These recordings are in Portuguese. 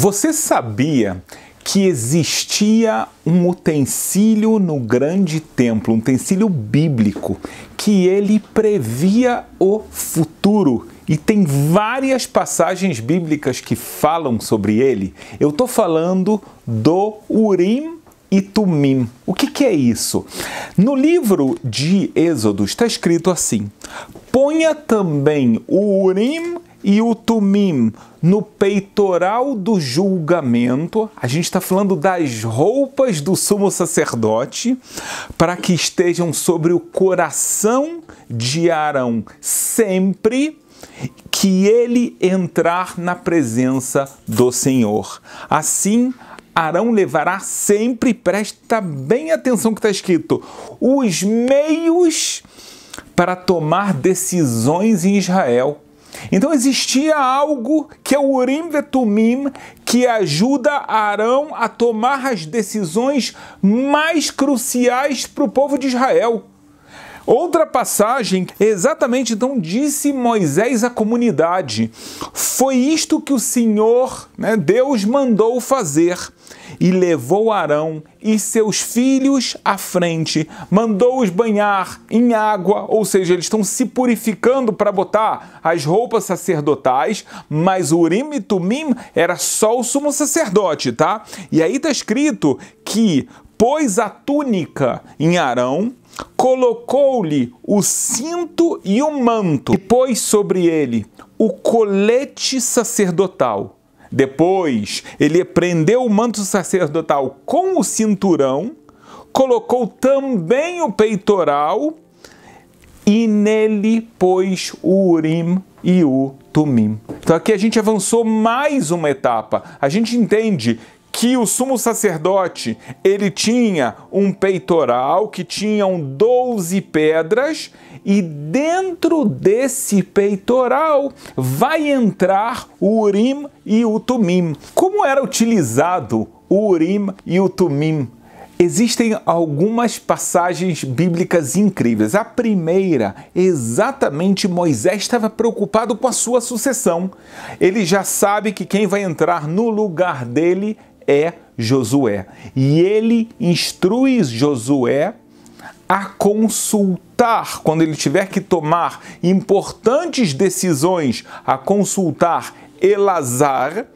Você sabia que existia um utensílio no grande templo, um utensílio bíblico, que ele previa o futuro? E tem várias passagens bíblicas que falam sobre ele. Eu estou falando do Urim e Tumim. O que, que, é isso? No livro de Êxodo está escrito assim: ponha também o Urim e o tumim no peitoral do julgamento, a gente está falando das roupas do sumo sacerdote, para que estejam sobre o coração de Arão sempre que ele entrar na presença do Senhor. Assim, Arão levará sempre, presta bem atenção que está escrito, os meios para tomar decisões em Israel então existia algo que é o Urim Vetumim que ajuda Arão a tomar as decisões mais cruciais para o povo de Israel. Outra passagem, exatamente então disse Moisés à comunidade: Foi isto que o Senhor, né, Deus, mandou fazer. E levou Arão e seus filhos à frente, mandou-os banhar em água, ou seja, eles estão se purificando para botar as roupas sacerdotais, mas o Urim e Tumim era só o sumo sacerdote, tá? E aí está escrito que pôs a túnica em Arão colocou-lhe o cinto e o manto, e pôs sobre ele o colete sacerdotal. Depois, ele prendeu o manto sacerdotal com o cinturão, colocou também o peitoral e nele pôs o Urim e o Tumim. Então aqui a gente avançou mais uma etapa. A gente entende que o sumo sacerdote ele tinha um peitoral que tinham 12 pedras e dentro desse peitoral vai entrar o Urim e o Tumim. Como era utilizado o Urim e o Tumim Existem algumas passagens bíblicas incríveis. A primeira, exatamente Moisés estava preocupado com a sua sucessão. Ele já sabe que quem vai entrar no lugar dele é Josué. E ele instrui Josué a consultar, quando ele tiver que tomar importantes decisões, a consultar Elazar.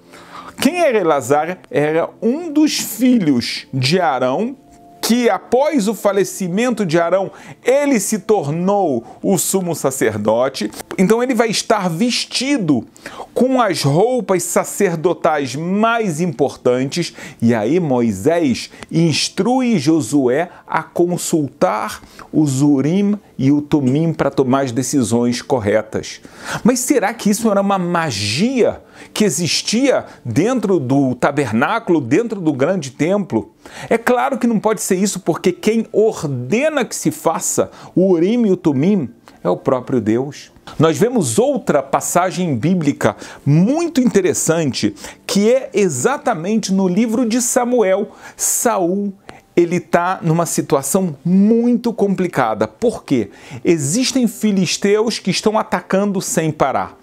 Quem era Elazar? Era um dos filhos de Arão que após o falecimento de Arão, ele se tornou o sumo sacerdote. Então ele vai estar vestido com as roupas sacerdotais mais importantes, e aí Moisés instrui Josué a consultar os Urim e o Tomim para tomar as decisões corretas. Mas será que isso era uma magia que existia dentro do tabernáculo, dentro do grande templo? É claro que não pode ser isso, porque quem ordena que se faça o Urim e o tumim é o próprio Deus. Nós vemos outra passagem bíblica muito interessante, que é exatamente no livro de Samuel. Saul ele está numa situação muito complicada. Por quê? Existem filisteus que estão atacando sem parar.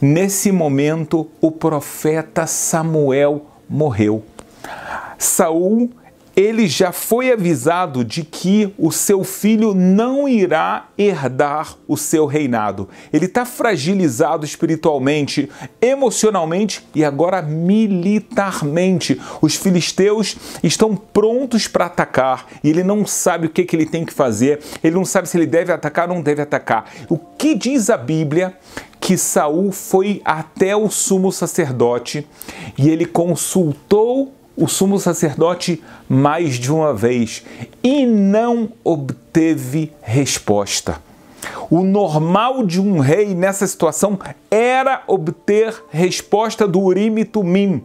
Nesse momento, o profeta Samuel morreu. Saul ele já foi avisado de que o seu filho não irá herdar o seu reinado. Ele está fragilizado espiritualmente, emocionalmente e agora militarmente. Os filisteus estão prontos para atacar e ele não sabe o que, que ele tem que fazer, ele não sabe se ele deve atacar ou não deve atacar. O que diz a Bíblia que Saul foi até o sumo sacerdote e ele consultou o sumo sacerdote mais de uma vez e não obteve resposta. O normal de um rei nessa situação era obter resposta do Urim e Tumim.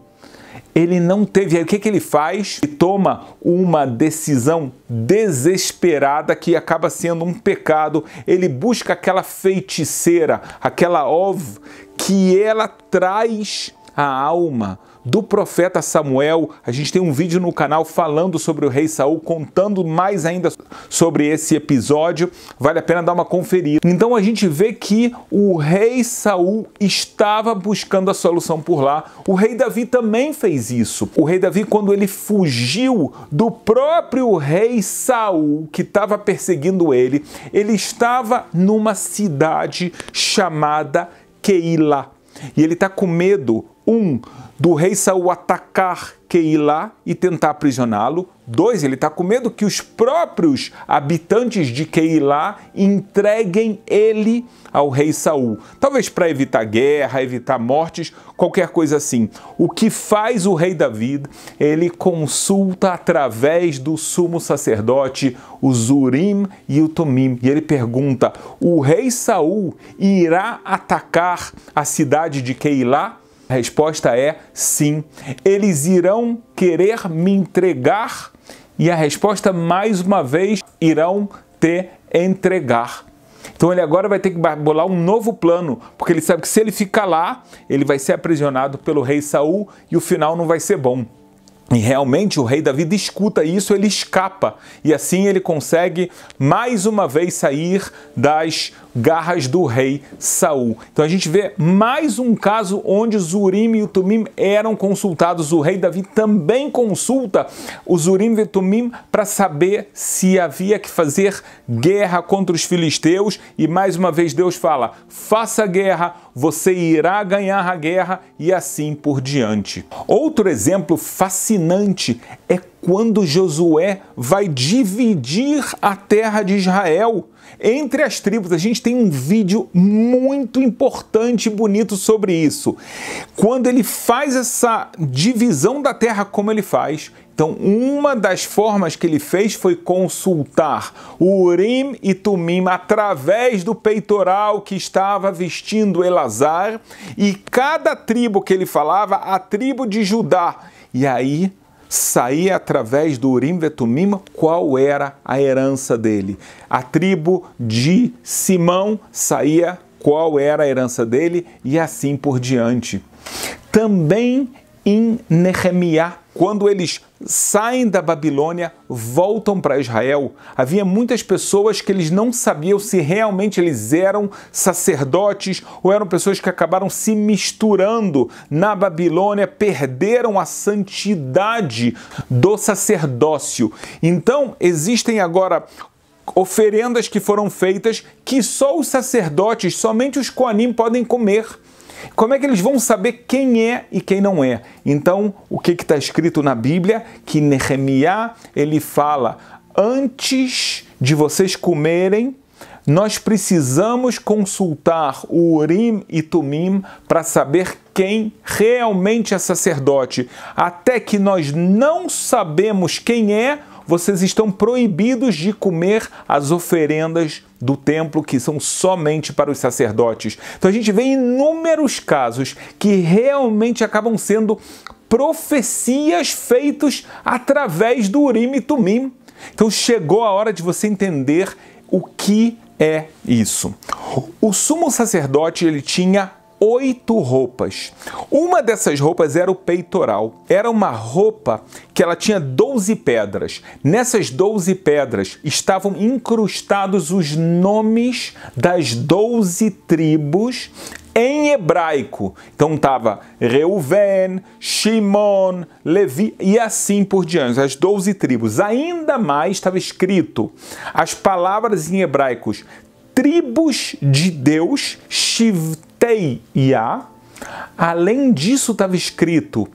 Ele não teve. Aí o que, que ele faz? Ele toma uma decisão desesperada que acaba sendo um pecado. Ele busca aquela feiticeira, aquela ov, que ela traz a alma do profeta Samuel. A gente tem um vídeo no canal falando sobre o rei Saul, contando mais ainda sobre esse episódio. Vale a pena dar uma conferida. Então a gente vê que o rei Saul estava buscando a solução por lá. O rei Davi também fez isso. O rei Davi quando ele fugiu do próprio rei Saul que estava perseguindo ele, ele estava numa cidade chamada Keila. E ele está com medo um do rei Saul atacar Keilah e tentar aprisioná-lo. Dois, ele está com medo que os próprios habitantes de Keilah entreguem ele ao rei Saul. Talvez para evitar guerra, evitar mortes, qualquer coisa assim. O que faz o rei David? Ele consulta através do sumo sacerdote os Urim e o Tomim. E ele pergunta: o rei Saul irá atacar a cidade de Keilah? A resposta é sim. Eles irão querer me entregar. E a resposta, mais uma vez, irão te entregar. Então ele agora vai ter que bolar um novo plano, porque ele sabe que se ele ficar lá, ele vai ser aprisionado pelo rei Saul e o final não vai ser bom. E realmente o rei Davi escuta isso, ele escapa e assim ele consegue mais uma vez sair das garras do rei Saul. Então a gente vê mais um caso onde Zurim e o Tumim eram consultados. O rei Davi também consulta os Zurim e o Tumim para saber se havia que fazer guerra contra os filisteus e mais uma vez Deus fala: "Faça guerra, você irá ganhar a guerra" e assim por diante. Outro exemplo fascinante é quando Josué vai dividir a terra de Israel entre as tribos. A gente tem um vídeo muito importante e bonito sobre isso. Quando ele faz essa divisão da terra, como ele faz, então, uma das formas que ele fez foi consultar o Urim e Tumim através do peitoral que estava vestindo Elazar, e cada tribo que ele falava, a tribo de Judá e aí saía através do Urim Vetumim qual era a herança dele. A tribo de Simão saía qual era a herança dele e assim por diante. Também em Nehemiah quando eles saem da Babilônia, voltam para Israel, havia muitas pessoas que eles não sabiam se realmente eles eram sacerdotes ou eram pessoas que acabaram se misturando na Babilônia, perderam a santidade do sacerdócio. Então, existem agora oferendas que foram feitas que só os sacerdotes, somente os coanim podem comer. Como é que eles vão saber quem é e quem não é? Então, o que está escrito na Bíblia? Que Nehemiah ele fala: antes de vocês comerem, nós precisamos consultar o Urim e Tumim para saber quem realmente é sacerdote. Até que nós não sabemos quem é, vocês estão proibidos de comer as oferendas do templo que são somente para os sacerdotes. Então a gente vê inúmeros casos que realmente acabam sendo profecias feitas através do Urim e Tumim. Então chegou a hora de você entender o que é isso. O sumo sacerdote ele tinha oito roupas. Uma dessas roupas era o peitoral. Era uma roupa que ela tinha 12 pedras. Nessas 12 pedras estavam incrustados os nomes das 12 tribos em hebraico. Então estava Reuven, Shimon, Levi e assim por diante, as 12 tribos. Ainda mais estava escrito as palavras em hebraicos tribos de Deus, Shivt Teia. Além disso, estava escrito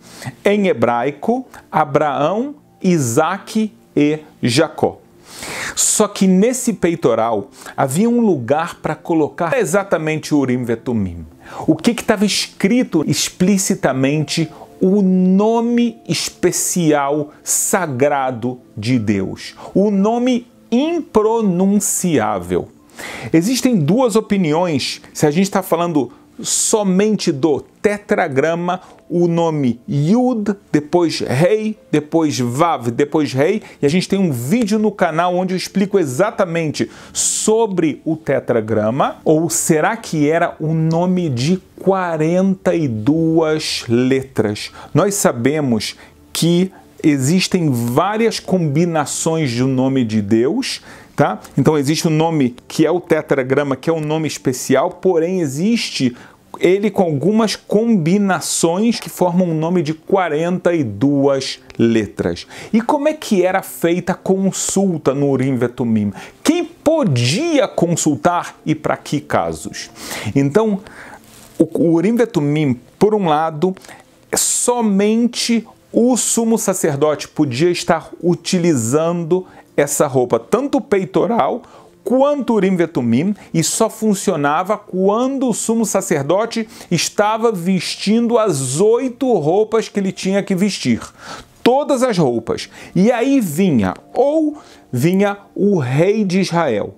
em hebraico Abraão, Isaac e Jacó. Só que nesse peitoral havia um lugar para colocar exatamente Urim Vetumim. O que estava escrito explicitamente o nome especial sagrado de Deus, o nome impronunciável. Existem duas opiniões se a gente está falando somente do tetragrama, o nome Yud, depois Rei, depois Vav, depois Rei, e a gente tem um vídeo no canal onde eu explico exatamente sobre o tetragrama, ou será que era o um nome de 42 letras? Nós sabemos que existem várias combinações do nome de Deus tá? Então existe o um nome que é o tetragrama, que é um nome especial, porém existe ele com algumas combinações que formam um nome de 42 letras. E como é que era feita a consulta no Urim Vetumim? Quem podia consultar e para que casos? Então, o Urim Vetumim, por um lado, somente o sumo sacerdote podia estar utilizando essa roupa tanto peitoral quanto urim vetumim e só funcionava quando o sumo sacerdote estava vestindo as oito roupas que ele tinha que vestir. Todas as roupas. E aí vinha, ou vinha o rei de Israel,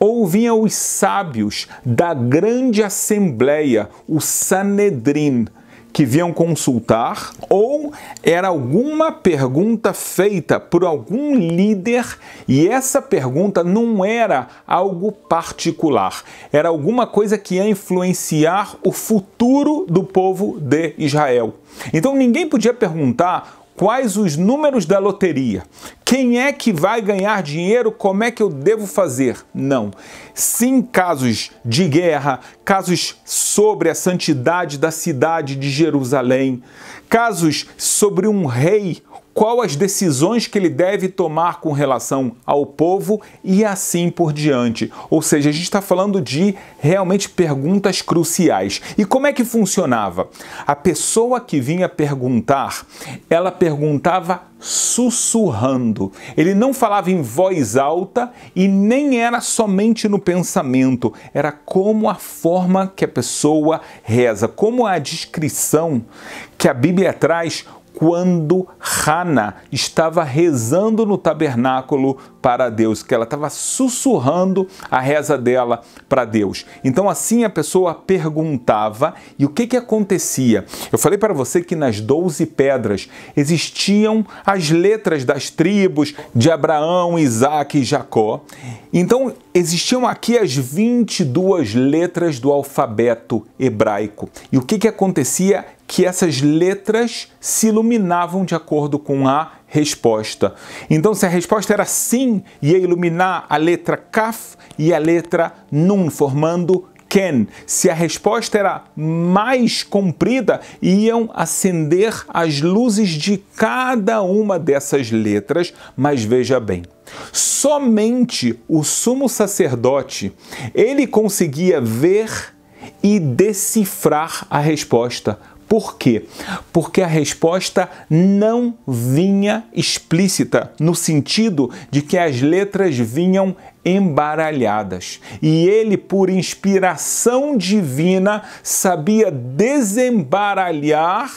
ou vinha os sábios da grande assembleia, o Sanedrim, que vinham consultar, ou era alguma pergunta feita por algum líder e essa pergunta não era algo particular, era alguma coisa que ia influenciar o futuro do povo de Israel. Então ninguém podia perguntar quais os números da loteria, quem é que vai ganhar dinheiro, como é que eu devo fazer? Não. Sim, casos de guerra, casos sobre a santidade da cidade de Jerusalém, casos sobre um rei qual as decisões que ele deve tomar com relação ao povo e assim por diante. Ou seja, a gente está falando de realmente perguntas cruciais. E como é que funcionava? A pessoa que vinha perguntar, ela perguntava sussurrando. Ele não falava em voz alta e nem era somente no pensamento, era como a forma que a pessoa reza, como a descrição que a Bíblia traz quando Hana estava rezando no tabernáculo para Deus, que ela estava sussurrando a reza dela para Deus. Então, assim a pessoa perguntava e o que, que acontecia? Eu falei para você que nas 12 pedras existiam as letras das tribos de Abraão, Isaac e Jacó. Então, existiam aqui as 22 letras do alfabeto hebraico. E o que, que acontecia? que essas letras se iluminavam de acordo com a resposta. Então, se a resposta era sim, ia iluminar a letra Kaf e a letra Nun, formando Ken. Se a resposta era mais comprida, iam acender as luzes de cada uma dessas letras, mas veja bem, somente o sumo sacerdote, ele conseguia ver e decifrar a resposta. Por quê? Porque a resposta não vinha explícita, no sentido de que as letras vinham embaralhadas. E ele, por inspiração divina, sabia desembaralhar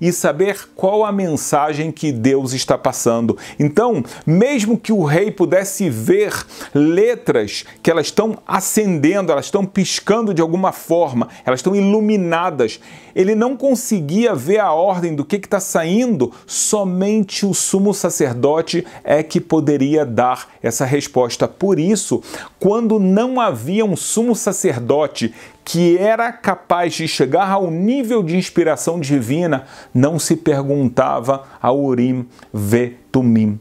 e saber qual a mensagem que Deus está passando. Então, mesmo que o rei pudesse ver letras que elas estão acendendo, elas estão piscando de alguma forma, elas estão iluminadas, ele não conseguia ver a ordem do que está saindo, somente o sumo sacerdote é que poderia dar essa resposta. Por isso, quando não havia um sumo sacerdote que era capaz de chegar ao nível de inspiração divina não se perguntava a Urim vetumim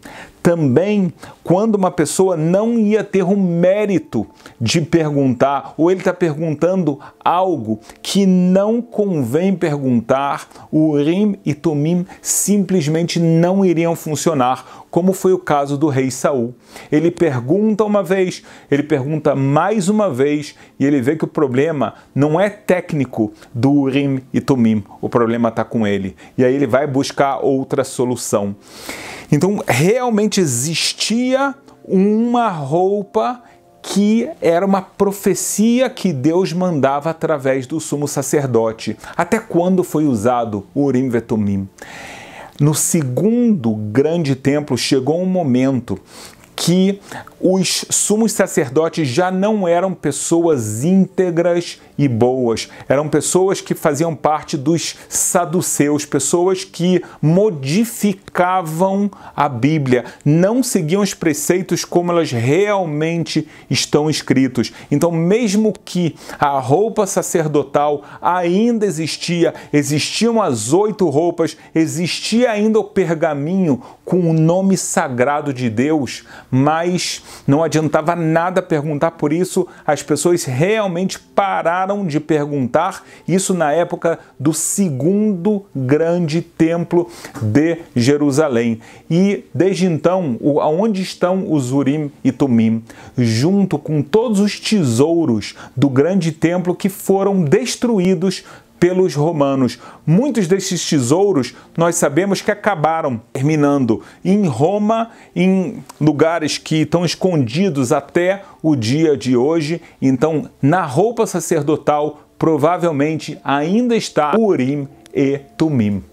também quando uma pessoa não ia ter o um mérito de perguntar, ou ele está perguntando algo que não convém perguntar, o Urim e Tomim simplesmente não iriam funcionar, como foi o caso do rei Saul. Ele pergunta uma vez, ele pergunta mais uma vez, e ele vê que o problema não é técnico do Urim e Tomim, o problema está com ele. E aí ele vai buscar outra solução. Então realmente existia uma roupa que era uma profecia que Deus mandava através do sumo sacerdote. Até quando foi usado o Urim Vetumim? No segundo grande templo chegou um momento que os sumos sacerdotes já não eram pessoas íntegras e boas, eram pessoas que faziam parte dos saduceus, pessoas que modificavam a Bíblia, não seguiam os preceitos como elas realmente estão escritos. Então, mesmo que a roupa sacerdotal ainda existia, existiam as oito roupas, existia ainda o pergaminho com o nome sagrado de Deus, mas não adiantava nada perguntar, por isso as pessoas realmente pararam de perguntar. Isso na época do segundo grande templo de Jerusalém. E desde então, aonde estão os Urim e Tumim? Junto com todos os tesouros do grande templo que foram destruídos pelos romanos. Muitos desses tesouros nós sabemos que acabaram terminando em Roma, em lugares que estão escondidos até o dia de hoje. Então, na roupa sacerdotal, provavelmente ainda está Urim e Tumim.